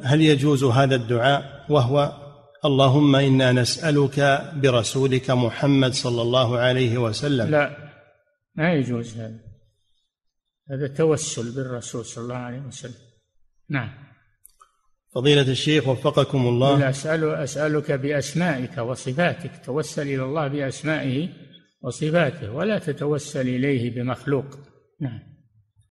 هل يجوز هذا الدعاء وهو اللهم انا نسالك برسولك محمد صلى الله عليه وسلم لا ما يجوز هذا هذا توسل بالرسول صلى الله عليه وسلم نعم فضيلة الشيخ وفقكم الله أسأل أسألك بأسمائك وصفاتك توسل إلى الله بأسمائه وصفاته ولا تتوسل إليه بمخلوق نعم